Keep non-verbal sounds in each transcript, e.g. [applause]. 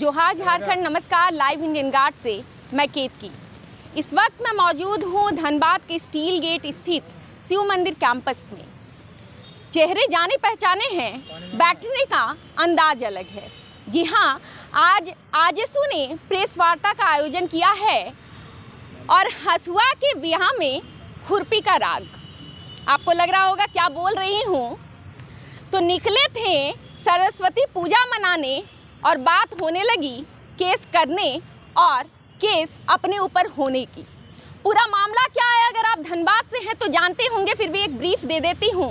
जोहार झारखंड नमस्कार live Indian guard से मैं केतकी इस वक्त मैं मौजूद हूँ धनबाद के स्टील गेट स्थित शिव मंदिर कैंपस में चेहरे जाने पहचाने हैं बैठने का अंदाज अलग है जी हाँ आज आजसू ने प्रेस वार्ता का आयोजन किया है और हसुआ के ब्याह में खुरपी का राग आपको लग रहा होगा क्या बोल रही हूँ तो निकले थे सरस्वती पूजा मनाने और बात होने लगी केस करने और केस अपने ऊपर होने की पूरा मामला क्या है अगर आप धनबाद से हैं तो जानते होंगे फिर भी एक ब्रीफ दे देती हूँ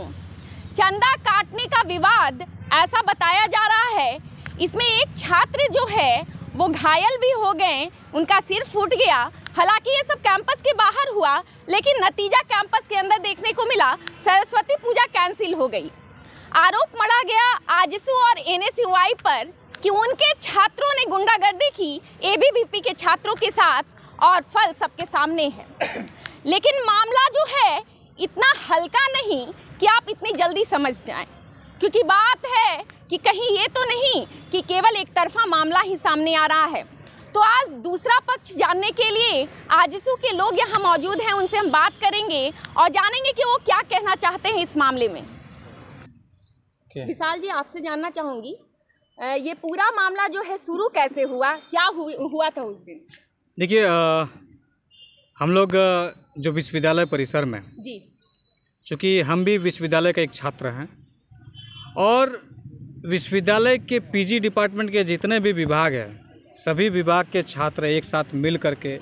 चंदा काटने का विवाद ऐसा बताया जा रहा है इसमें एक छात्र जो है वो घायल भी हो गए उनका सिर फूट गया हालांकि ये सब कैंपस के बाहर हुआ लेकिन नतीजा कैंपस के अंदर देखने को मिला सरस्वती पूजा कैंसिल हो गई आरोप मढ़ा गया आजसू और एन पर कि उनके छात्रों ने गुंडागर्दी की एबीवीपी के छात्रों के साथ और फल सबके सामने है [coughs] लेकिन मामला जो है इतना हल्का नहीं कि आप इतनी जल्दी समझ जाएं क्योंकि बात है कि कहीं ये तो नहीं कि केवल एक तरफा मामला ही सामने आ रहा है तो आज दूसरा पक्ष जानने के लिए आजिसू के लोग यहाँ मौजूद हैं उनसे हम बात करेंगे और जानेंगे कि वो क्या कहना चाहते हैं इस मामले में okay. विशाल जी आपसे जानना चाहूँगी ये पूरा मामला जो है शुरू कैसे हुआ क्या हुआ था उस दिन देखिए हम लोग जो विश्वविद्यालय परिसर में जी चूँकि हम भी विश्वविद्यालय का एक छात्र हैं और विश्वविद्यालय के पीजी डिपार्टमेंट के जितने भी विभाग हैं सभी विभाग के छात्र एक साथ मिल करके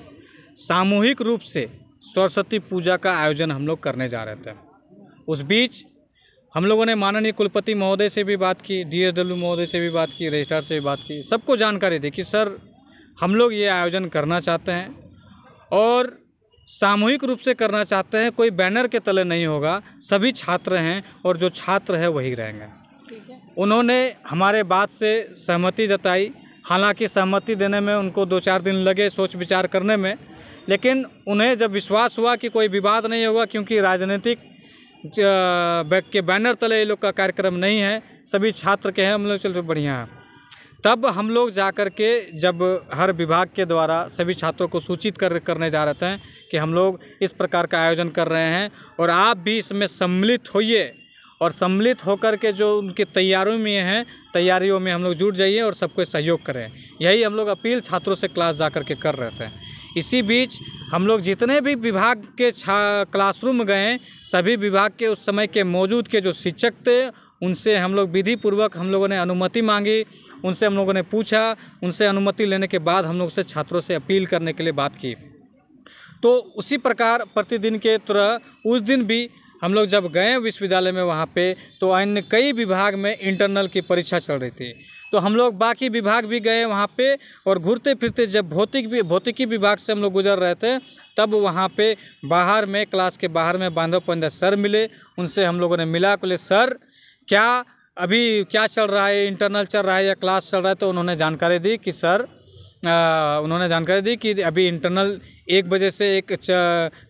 सामूहिक रूप से सरस्वती पूजा का आयोजन हम लोग करने जा रहे थे उस बीच हम लोगों ने माननीय कुलपति महोदय से भी बात की डीएसडब्ल्यू महोदय से भी बात की रजिस्ट्रार से भी बात की सबको जानकारी दी कि सर हम लोग ये आयोजन करना चाहते हैं और सामूहिक रूप से करना चाहते हैं कोई बैनर के तले नहीं होगा सभी छात्र हैं और जो छात्र है वही रहेंगे उन्होंने हमारे बात से सहमति जताई हालांकि सहमति देने में उनको दो चार दिन लगे सोच विचार करने में लेकिन उन्हें जब विश्वास हुआ कि कोई विवाद नहीं होगा क्योंकि राजनीतिक के बैनर तले ये लोग का कार्यक्रम नहीं है सभी छात्र के हैं हम लोग चलो बढ़िया हैं तब हम लोग जा कर के जब हर विभाग के द्वारा सभी छात्रों को सूचित कर करने जा रहे थे कि हम लोग इस प्रकार का आयोजन कर रहे हैं और आप भी इसमें सम्मिलित होइए और सम्मिलित होकर के जो उनके तैयारियों में हैं तैयारियों में हम लोग जुट जाइए और सबको सहयोग करें यही हम लोग अपील छात्रों से क्लास जा के कर रहे थे इसी बीच हम लोग जितने भी विभाग के छा क्लासरूम गए सभी विभाग के उस समय के मौजूद के जो शिक्षक थे उनसे हम लोग विधि पूर्वक हम लोगों ने अनुमति मांगी उनसे हम लोगों ने पूछा उनसे अनुमति लेने के बाद हम लोग से छात्रों से अपील करने के लिए बात की तो उसी प्रकार प्रतिदिन के तरह उस दिन भी हम लोग जब गए विश्वविद्यालय में वहाँ पे तो अन्य कई विभाग में इंटरनल की परीक्षा चल रही थी तो हम लोग बाकी विभाग भी गए वहाँ पे और घूरते फिरते जब भौतिक भी भौतिकी विभाग से हम लोग गुजर रहे थे तब वहाँ पे बाहर में क्लास के बाहर में बांधव पंडा सर मिले उनसे हम लोगों ने मिला बोले सर क्या अभी क्या चल रहा है इंटरनल चल रहा है या क्लास चल रहा है तो उन्होंने जानकारी दी कि सर आ, उन्होंने जानकारी दी कि अभी इंटरनल एक बजे से एक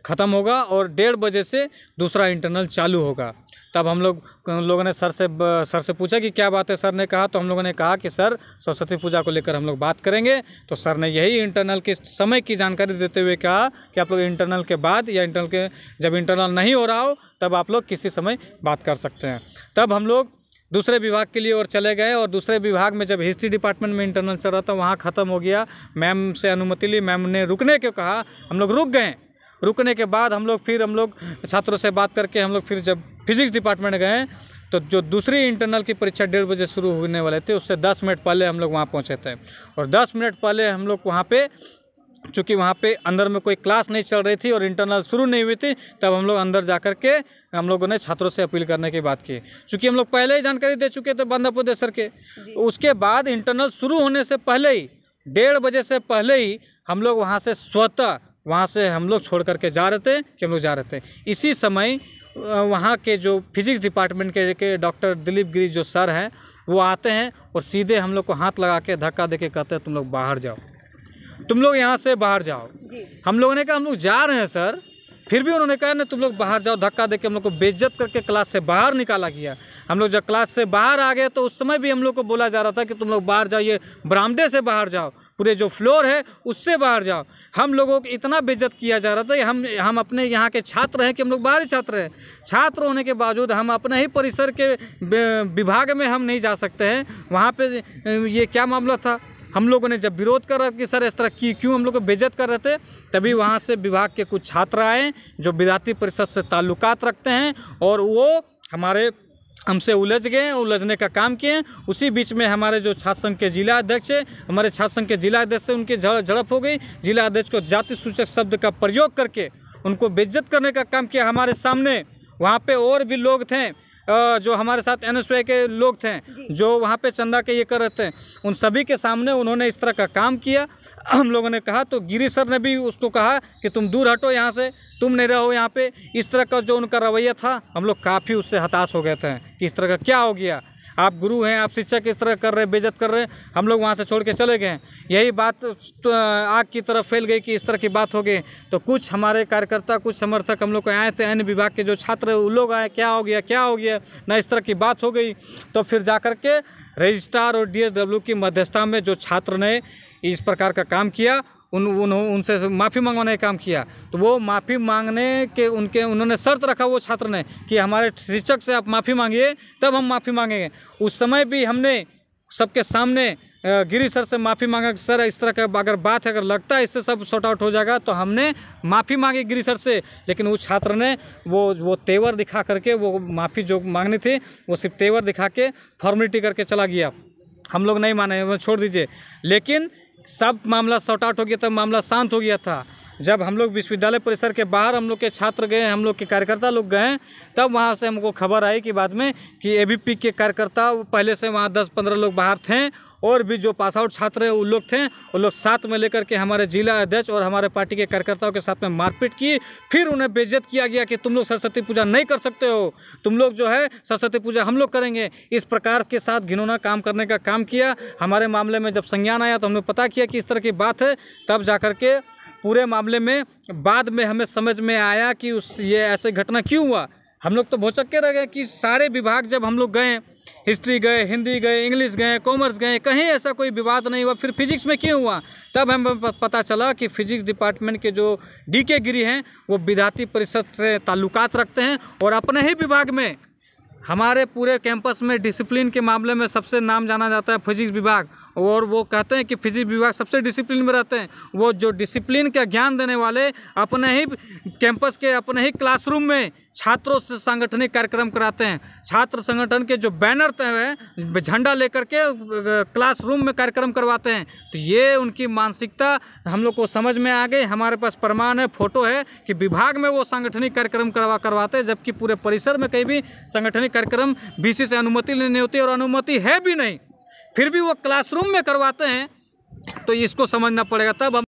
ख़त्म होगा और डेढ़ बजे से दूसरा इंटरनल चालू होगा तब हम लोग लोगों ने सर से सर से पूछा कि क्या बात है सर ने कहा तो हम लोगों ने कहा कि सर सरस्वती पूजा को लेकर हम लोग बात करेंगे तो सर ने यही इंटरनल के समय की जानकारी देते हुए कहा कि आप लोग इंटरनल के बाद या इंटरनल के जब इंटरनल नहीं हो रहा हो तब आप लोग किसी समय बात कर सकते हैं तब हम लोग दूसरे विभाग के लिए और चले गए और दूसरे विभाग में जब हिस्ट्री डिपार्टमेंट में इंटरनल चल रहा था वहाँ ख़त्म हो गया मैम से अनुमति ली मैम ने रुकने को कहा हम लोग रुक गए रुकने के बाद हम लोग फिर हम लोग छात्रों से बात करके हम लोग फिर जब फिजिक्स डिपार्टमेंट गए तो जो दूसरी इंटरनल की परीक्षा डेढ़ बजे शुरू होने वाले थे उससे दस मिनट पहले हम लोग वहाँ पहुँचे थे और दस मिनट पहले हम लोग वहाँ पर चूँकि वहाँ पे अंदर में कोई क्लास नहीं चल रही थी और इंटरनल शुरू नहीं हुई थी तब हम लोग अंदर जा कर के हम लोगों ने छात्रों से अपील करने की बात की चूँकि हम लोग पहले ही जानकारी दे चुके थे बंदापुर सर के उसके बाद इंटरनल शुरू होने से पहले ही डेढ़ बजे से पहले ही हम लोग वहाँ से स्वतः वहाँ से हम लोग छोड़ करके जा रहे थे कि हम लोग जा रहे थे इसी समय वहाँ के जो फिजिक्स डिपार्टमेंट के, के डॉक्टर दिलीप गिरी जो सर हैं वो आते हैं और सीधे हम लोग को हाथ लगा के धक्का दे के कहते हैं तुम लोग बाहर जाओ तुम लोग यहाँ से बाहर जाओ हम लोगों ने कहा हम लोग जा रहे हैं सर फिर भी उन्होंने कहा ना तुम लोग बाहर जाओ धक्का दे के हम लोग को बेज्जत करके क्लास से बाहर निकाला गया हम लोग जब क्लास से बाहर आ गए तो उस समय भी हम लोग को बोला जा रहा था कि तुम लोग बाहर जाओ ये बरामदे से बाहर जाओ पूरे जो फ्लोर है उससे बाहर जाओ हम लोगों को इतना बेज्जत किया जा रहा था कि हम हम अपने यहाँ के छात्र हैं कि हम लोग बाहरी छात्र हैं छात्र होने के बावजूद हम अपने ही परिसर के विभाग में हम नहीं जा सकते हैं वहाँ पर ये क्या मामला था हम लोगों ने जब विरोध करा कि सर इस तरह की क्यों हम लोग बेजत कर रहे थे तभी वहाँ से विभाग के कुछ छात्र आए जो विद्यार्थी परिषद से ताल्लुकात रखते हैं और वो हमारे हमसे उलझ गए उलझने का काम किए उसी बीच में हमारे जो छात्र संघ के जिला अध्यक्ष हमारे छात्र संघ के जिला अध्यक्ष से उनकी झड़प हो गई जिला अध्यक्ष को जाति सूचक शब्द का प्रयोग करके उनको बेज्जत करने का काम किया हमारे सामने वहाँ पे और भी लोग थे जो हमारे साथ एन के लोग थे जो वहाँ पे चंदा के ये कर रहे थे उन सभी के सामने उन्होंने इस तरह का काम किया [clears throat] हम लोगों ने कहा तो गिरी सर ने भी उसको कहा कि तुम दूर हटो यहाँ से तुम नहीं रहो यहाँ पे इस तरह का जो उनका रवैया था हम लोग काफ़ी उससे हताश हो गए थे कि इस तरह का क्या हो गया आप गुरु हैं आप शिक्षक इस तरह कर रहे बेजत कर रहे हम लोग वहाँ से छोड़ के चले गए यही बात तो आग की तरफ फैल गई कि इस तरह की बात हो गई तो कुछ हमारे कार्यकर्ता कुछ समर्थक हम लोग को आए थे अन्य विभाग के जो छात्र वो लोग आए क्या हो गया क्या हो गया ना इस तरह की बात हो गई तो फिर जा के रजिस्ट्रार और डी की मध्यस्थता में जो छात्र ने इस प्रकार का काम किया उन उन्होंने उनसे माफ़ी मंगवाने का काम किया तो वो माफ़ी मांगने के उनके उन्होंने शर्त रखा वो छात्र ने कि हमारे शिक्षक से आप माफ़ी मांगिए तब हम माफ़ी मांगेंगे उस समय भी हमने सबके सामने गिरी सर से माफ़ी मांगा कि सर इस तरह का अगर बात है अगर लगता है इससे सब शॉर्ट आउट हो जाएगा तो हमने माफ़ी मांगी गिरी सर से लेकिन उस छात्र ने वो वो तेवर दिखा करके वो माफ़ी जो मांगनी थी वो सिर्फ तेवर दिखा के फॉर्मेलिटी करके चला गया हम लोग नहीं माने छोड़ दीजिए लेकिन सब मामला शॉर्ट आउट हो गया था मामला शांत हो गया था जब हम लोग विश्वविद्यालय परिसर के बाहर हम लोग के छात्र गए हम लोग के कार्यकर्ता लोग गए तब वहाँ से हमको खबर आई कि बाद में कि ए के कार्यकर्ता पहले से वहाँ दस पंद्रह लोग बाहर थे और भी जो पास आउट छात्र हैं उन लोग थे वो लोग साथ में लेकर के हमारे जिला अध्यक्ष और हमारे पार्टी के कार्यकर्ताओं के साथ में मारपीट की फिर उन्हें बेजत किया गया कि तुम लोग सरस्वती पूजा नहीं कर सकते हो तुम लोग जो है सरस्वती पूजा हम लोग करेंगे इस प्रकार के साथ घिनौना काम करने का काम किया हमारे मामले में जब संज्ञान आया तो हमने पता किया कि इस तरह की बात है तब जा के पूरे मामले में बाद में हमें समझ में आया कि उस ये ऐसे घटना क्यों हुआ हम लोग तो के रह गए कि सारे विभाग जब हम लोग गए हिस्ट्री गए हिंदी गए इंग्लिश गए कॉमर्स गए कहीं ऐसा कोई विवाद नहीं हुआ फिर फिजिक्स में क्यों हुआ तब हमें पता चला कि फिजिक्स डिपार्टमेंट के जो डी के गिरी हैं वो विद्यार्थी परिषद से ताल्लुकात रखते हैं और अपने ही विभाग में हमारे पूरे कैंपस में डिसिप्लिन के मामले में सबसे नाम जाना जाता है फिजिक्स विभाग और वो कहते हैं कि फिजिक्स विभाग सबसे डिसिप्लिन में रहते हैं वो जो डिसिप्लिन का ज्ञान देने वाले अपने ही कैंपस के अपने ही क्लासरूम में छात्रों से सांगठनिक कार्यक्रम कराते हैं छात्र संगठन के जो बैनर हैं झंडा लेकर के क्लासरूम में कार्यक्रम करवाते हैं तो ये उनकी मानसिकता हम लोग को समझ में आ गई हमारे पास प्रमाण है फोटो है कि विभाग में वो सांगठनिक कार्यक्रम करवा करवाते हैं जबकि पूरे परिसर में कहीं भी सांगठनिक कार्यक्रम बीसी से अनुमति लेनी होती है और अनुमति है भी नहीं फिर भी वो क्लासरूम में करवाते हैं तो इसको समझना पड़ेगा तब हम